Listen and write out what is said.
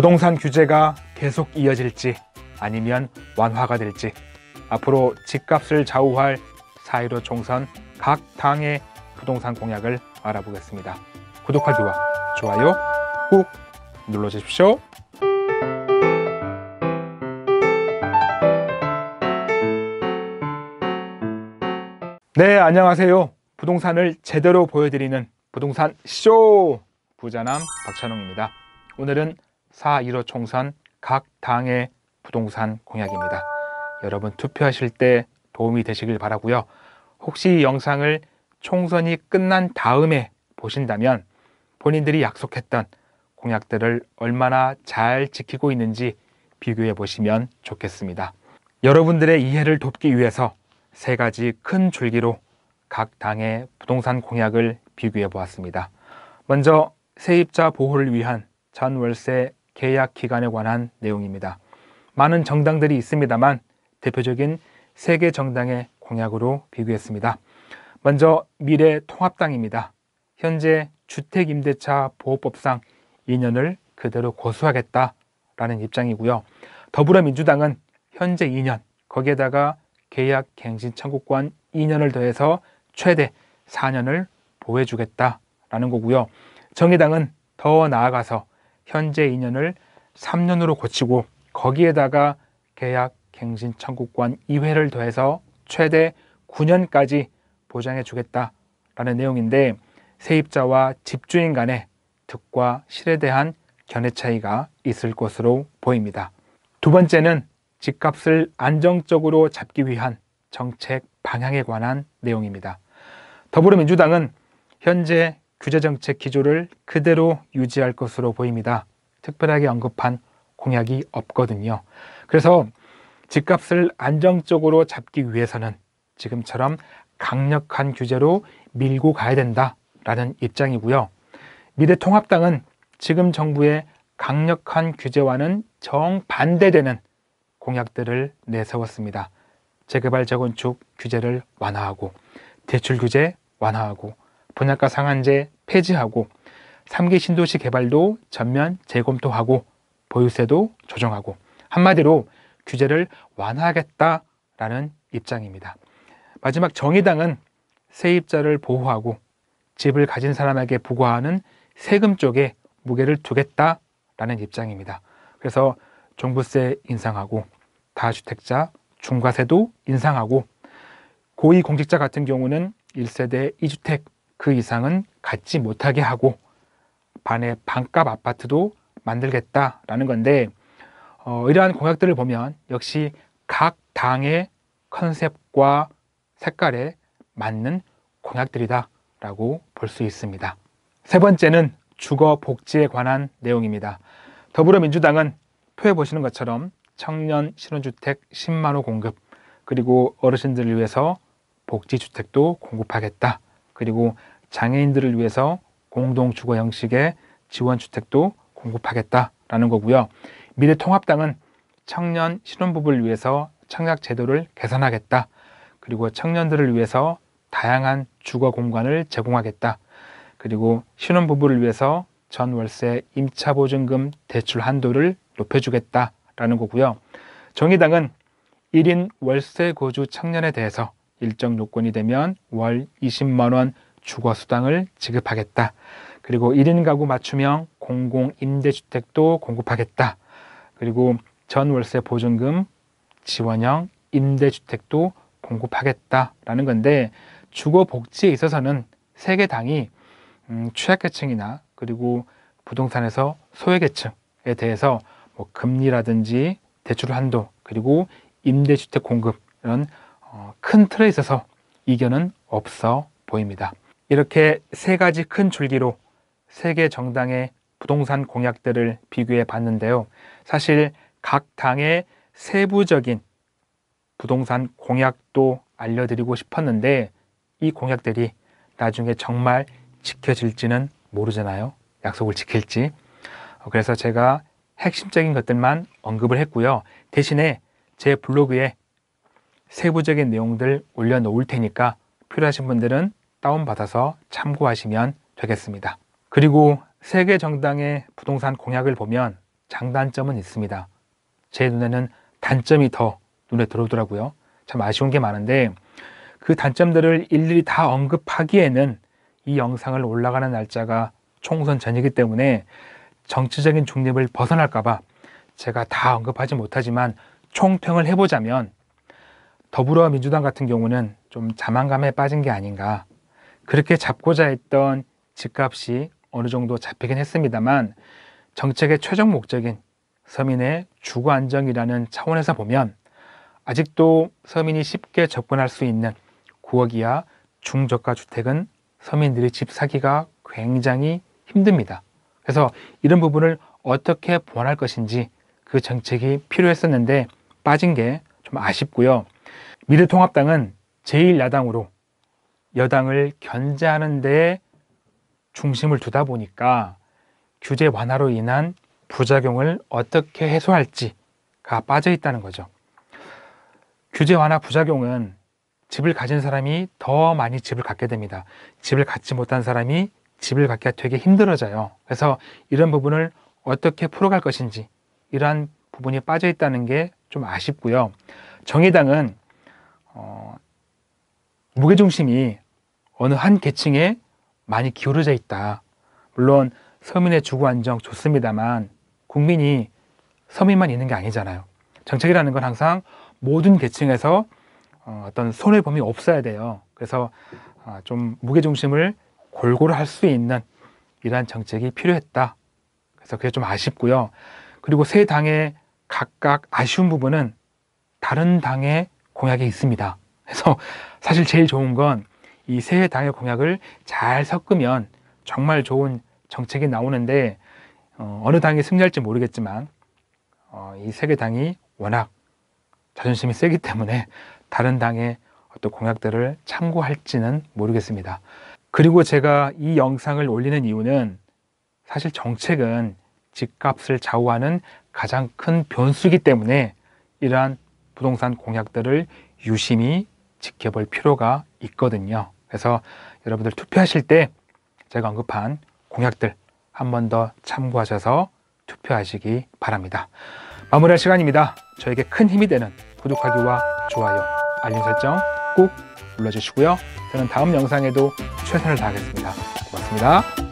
부동산 규제가 계속 이어질지 아니면 완화가 될지 앞으로 집값을 좌우할 4.15 총선 각 당의 부동산 공약을 알아보겠습니다. 구독하기와 좋아요 꾹 눌러주십시오. 네, 안녕하세요. 부동산을 제대로 보여드리는 부동산 쇼! 부자남 박찬웅입니다 오늘은 4.15 총선 각 당의 부동산 공약입니다. 여러분 투표하실 때 도움이 되시길 바라고요. 혹시 이 영상을 총선이 끝난 다음에 보신다면 본인들이 약속했던 공약들을 얼마나 잘 지키고 있는지 비교해 보시면 좋겠습니다. 여러분들의 이해를 돕기 위해서 세 가지 큰 줄기로 각 당의 부동산 공약을 비교해 보았습니다. 먼저 세입자 보호를 위한 전월세 계약 기간에 관한 내용입니다. 많은 정당들이 있습니다만 대표적인 세 개 정당의 공약으로 비교했습니다. 먼저 미래통합당입니다. 현재 주택임대차 보호법상 2년을 그대로 고수하겠다라는 입장이고요. 더불어민주당은 현재 2년, 거기에다가 계약 갱신 청구권 2년을 더해서 최대 4년을 보호해주겠다라는 거고요. 정의당은 더 나아가서 현재 2년을 3년으로 고치고 거기에다가 계약 갱신 청구권 2회를 더해서 최대 9년까지 보장해 주겠다라는 내용인데 세입자와 집주인 간의 득과 실에 대한 견해 차이가 있을 것으로 보입니다. 두 번째는 집값을 안정적으로 잡기 위한 정책 방향에 관한 내용입니다. 더불어민주당은 현재 규제 정책 기조를 그대로 유지할 것으로 보입니다. 특별하게 언급한 공약이 없거든요. 그래서 집값을 안정적으로 잡기 위해서는 지금처럼 강력한 규제로 밀고 가야 된다라는 입장이고요. 미래통합당은 지금 정부의 강력한 규제와는 정반대되는 공약들을 내세웠습니다. 재개발 재건축 규제를 완화하고 대출 규제 완화하고 분양가 상한제 폐지하고 3기 신도시 개발도 전면 재검토하고 보유세도 조정하고 한마디로 규제를 완화하겠다라는 입장입니다. 마지막 정의당은 세입자를 보호하고 집을 가진 사람에게 부과하는 세금 쪽에 무게를 두겠다라는 입장입니다. 그래서 종부세 인상하고 다주택자 중과세도 인상하고 고위공직자 같은 경우는 1세대 2주택 그 이상은 갖지 못하게 하고 반의 반값 아파트도 만들겠다라는 건데 어, 이러한 공약들을 보면 역시 각 당의 컨셉과 색깔에 맞는 공약들이다라고 볼 수 있습니다. 세 번째는 주거 복지에 관한 내용입니다. 더불어민주당은 표에 보시는 것처럼 청년 신혼주택 10만 호 공급 그리고 어르신들을 위해서 복지주택도 공급하겠다. 그리고 장애인들을 위해서 공동주거 형식의 지원주택도 공급하겠다라는 거고요. 미래통합당은 청년 신혼부부를 위해서 청약 제도를 개선하겠다. 그리고 청년들을 위해서 다양한 주거 공간을 제공하겠다. 그리고 신혼부부를 위해서 전월세 임차보증금 대출 한도를 높여주겠다라는 거고요. 정의당은 1인 월세 거주 청년에 대해서 일정 요건이 되면 월 20만 원 주거 수당을 지급하겠다. 그리고 1인 가구 맞춤형 공공 임대주택도 공급하겠다. 그리고 전월세 보증금 지원형 임대주택도 공급하겠다라는 건데 주거 복지에 있어서는 세개 당이 음, 취약계층이나 그리고 부동산에서 소외계층에 대해서 뭐 금리라든지 대출 한도 그리고 임대주택 공급 이런 어, 큰 틀에 있어서 이견은 없어 보입니다. 이렇게 세 가지 큰 줄기로 세계 정당의 부동산 공약들을 비교해 봤는데요. 사실 각 당의 세부적인 부동산 공약도 알려드리고 싶었는데 이 공약들이 나중에 정말 지켜질지는 모르잖아요. 약속을 지킬지. 어, 그래서 제가 핵심적인 것들만 언급을 했고요. 대신에 제 블로그에 세부적인 내용들 올려놓을 테니까 필요하신 분들은 다운받아서 참고하시면 되겠습니다. 그리고 세계 정당의 부동산 공약을 보면 장단점은 있습니다. 제 눈에는 단점이 더 눈에 들어오더라고요. 참 아쉬운 게 많은데 그 단점들을 일일이 다 언급하기에는 이 영상을 올라가는 날짜가 총선 전이기 때문에 정치적인 중립을 벗어날까봐 제가 다 언급하지 못하지만 총평을 해보자면 더불어민주당 같은 경우는 좀 자만감에 빠진 게 아닌가. 그렇게 잡고자 했던 집값이 어느 정도 잡히긴 했습니다만 정책의 최종 목적인 서민의 주거 안정이라는 차원에서 보면 아직도 서민이 쉽게 접근할 수 있는 9억 이하 중저가 주택은 서민들이 집 사기가 굉장히 힘듭니다. 그래서 이런 부분을 어떻게 보완할 것인지 그 정책이 필요했었는데 빠진 게 좀 아쉽고요. 미래통합당은 제1야당으로 여당을 견제하는 데 중심을 두다 보니까 규제 완화로 인한 부작용을 어떻게 해소할지가 빠져 있다는 거죠. 규제 완화 부작용은 집을 가진 사람이 더 많이 집을 갖게 됩니다. 집을 갖지 못한 사람이 집을 갖기가 되게 힘들어져요. 그래서 이런 부분을 어떻게 풀어갈 것인지 이러한 부분이 빠져 있다는 게 좀 아쉽고요. 정의당은 무게중심이 어느 한 계층에 많이 기울어져 있다. 물론 서민의 주거 안정 좋습니다만 국민이 서민만 있는 게 아니잖아요. 정책이라는 건 항상 모든 계층에서 어, 어떤 손해범이 없어야 돼요. 그래서 어, 좀 무게중심을 골고루 할 수 있는 이러한 정책이 필요했다. 그래서 그게 좀 아쉽고요. 그리고 세 당의 각각 아쉬운 부분은 다른 당의 공약에 있습니다. 그래서 사실 제일 좋은 건이 새해 당의 공약을 잘 섞으면 정말 좋은 정책이 나오는데 어, 느 당이 승리할지 모르겠지만 어, 이 세계 당이 워낙 자존심이 세기 때문에 다른 당의 어떤 공약들을 참고할지는 모르겠습니다. 그리고 제가 이 영상을 올리는 이유는 사실 정책은 집값을 좌우하는 가장 큰 변수이기 때문에 이러한 부동산 공약들을 유심히 지켜볼 필요가 있거든요. 그래서 여러분들 투표하실 때 제가 언급한 공약들 한 번 더 참고하셔서 투표하시기 바랍니다. 마무리할 시간입니다. 저에게 큰 힘이 되는 구독하기와 좋아요, 알림 설정 꼭 눌러주시고요. 저는 다음 영상에도 최선을 다하겠습니다. 고맙습니다.